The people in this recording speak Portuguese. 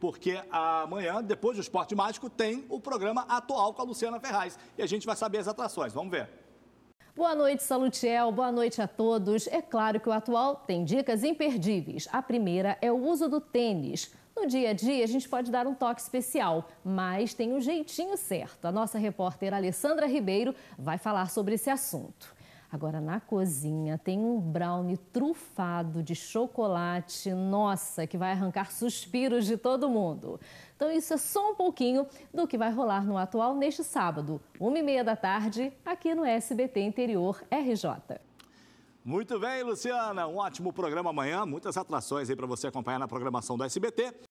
porque amanhã, depois do Esporte Mágico, tem o programa atual com a Luciana Ferraz. E a gente vai saber as atrações. Vamos ver. Boa noite, Salutiel. Boa noite a todos. É claro que o atual tem dicas imperdíveis. A primeira é o uso do tênis. No dia a dia, a gente pode dar um toque especial, mas tem um jeitinho certo. A nossa repórter Alessandra Ribeiro vai falar sobre esse assunto. Agora, na cozinha, tem um brownie trufado de chocolate, nossa, que vai arrancar suspiros de todo mundo. Então, isso é só um pouquinho do que vai rolar no atual neste sábado, uma e meia da tarde, aqui no SBT Interior RJ. Muito bem, Luciana. Um ótimo programa amanhã. Muitas atrações aí para você acompanhar na programação do SBT.